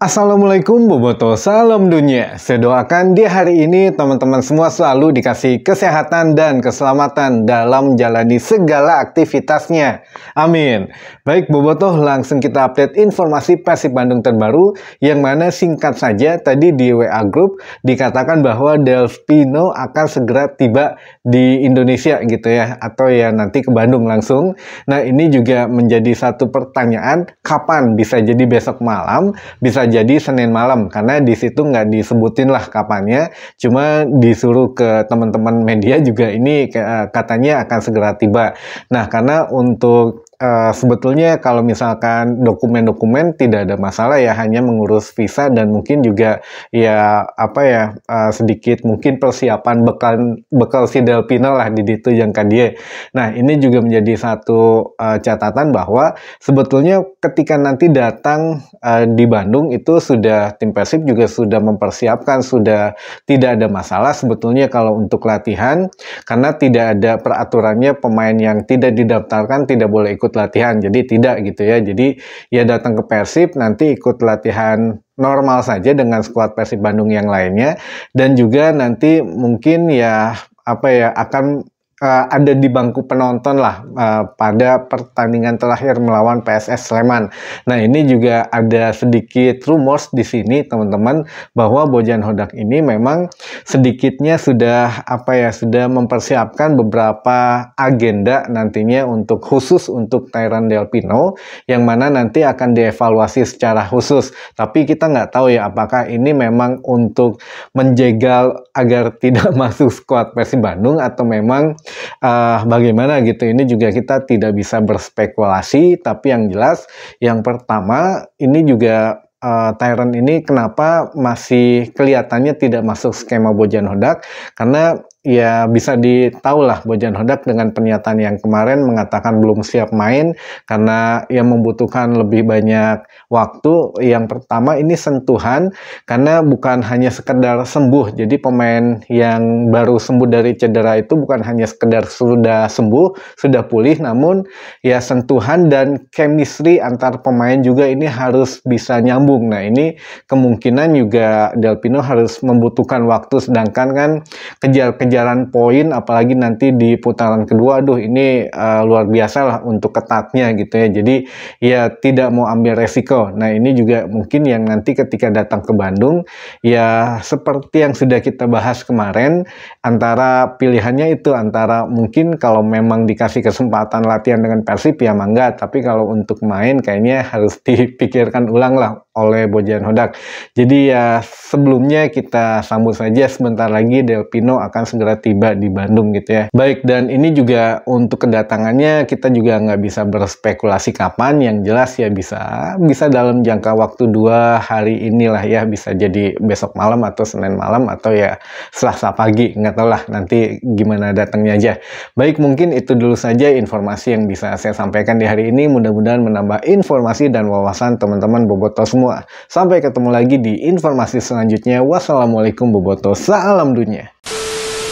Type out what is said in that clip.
Assalamualaikum Boboto, salam dunia. Saya doakan di hari ini teman-teman semua selalu dikasih kesehatan dan keselamatan dalam menjalani segala aktivitasnya. Amin. Baik Boboto, langsung kita update informasi Persib Bandung terbaru yang mana singkat saja tadi di WA Group dikatakan bahwa Delvino akan segera tiba di Indonesia gitu ya atau ya nanti ke Bandung langsung. Nah, ini juga menjadi satu pertanyaan kapan bisa jadi besok malam, bisa jadi Senin malam karena di situ nggak disebutin lah kapannya cuma disuruh ke teman-teman media juga ini eh, katanya akan segera tiba nah karena untuk Eh, sebetulnya kalau misalkan dokumen-dokumen tidak ada masalah ya hanya mengurus visa dan mungkin juga ya apa ya uh, sedikit mungkin persiapan bekal bekal si Delpina lah di situ yang kan dia. Nah ini juga menjadi satu uh, catatan bahwa sebetulnya ketika nanti datang uh, di Bandung itu sudah tim Persib juga sudah mempersiapkan sudah tidak ada masalah sebetulnya kalau untuk latihan karena tidak ada peraturannya pemain yang tidak didaftarkan tidak boleh ikut ikut latihan. Jadi tidak gitu ya. Jadi ya datang ke Persib nanti ikut latihan normal saja dengan skuad Persib Bandung yang lainnya dan juga nanti mungkin ya apa ya akan uh, ada di bangku penonton lah uh, pada pertandingan terakhir melawan PSS Sleman. Nah ini juga ada sedikit rumors di sini teman-teman bahwa Bojan Hodak ini memang sedikitnya sudah apa ya sudah mempersiapkan beberapa agenda nantinya untuk khusus untuk Tyran Del Pino yang mana nanti akan dievaluasi secara khusus. Tapi kita nggak tahu ya apakah ini memang untuk menjegal agar tidak masuk skuad Persib Bandung atau memang uh, bagaimana gitu. Ini juga kita tidak bisa berspekulasi, tapi yang jelas yang pertama ini juga uh, ah, Tyrant ini kenapa masih kelihatannya tidak masuk skema Bojan Hodak karena ya bisa ditahu lah Bojan Hodak dengan pernyataan yang kemarin mengatakan belum siap main karena yang membutuhkan lebih banyak waktu. Yang pertama ini sentuhan karena bukan hanya sekedar sembuh. Jadi pemain yang baru sembuh dari cedera itu bukan hanya sekedar sudah sembuh, sudah pulih namun ya sentuhan dan chemistry antar pemain juga ini harus bisa nyambung. Nah, ini kemungkinan juga Delpino harus membutuhkan waktu sedangkan kan kejar-kejar pengejaran poin apalagi nanti di putaran kedua aduh ini uh, luar biasa lah untuk ketatnya gitu ya jadi ya tidak mau ambil resiko nah ini juga mungkin yang nanti ketika datang ke Bandung ya seperti yang sudah kita bahas kemarin antara pilihannya itu antara mungkin kalau memang dikasih kesempatan latihan dengan Persib ya mangga tapi kalau untuk main kayaknya harus dipikirkan ulang lah oleh Bojan Hodak jadi ya sebelumnya kita sambut saja sebentar lagi Delpino akan segera tiba di Bandung gitu ya. Baik, dan ini juga untuk kedatangannya kita juga nggak bisa berspekulasi kapan, yang jelas ya bisa bisa dalam jangka waktu dua hari inilah ya, bisa jadi besok malam atau Senin malam atau ya Selasa pagi, nggak tahu lah nanti gimana datangnya aja. Baik, mungkin itu dulu saja informasi yang bisa saya sampaikan di hari ini, mudah-mudahan menambah informasi dan wawasan teman-teman Boboto semua. Sampai ketemu lagi di informasi selanjutnya selanjutnya. Wassalamualaikum boboto, salam dunia.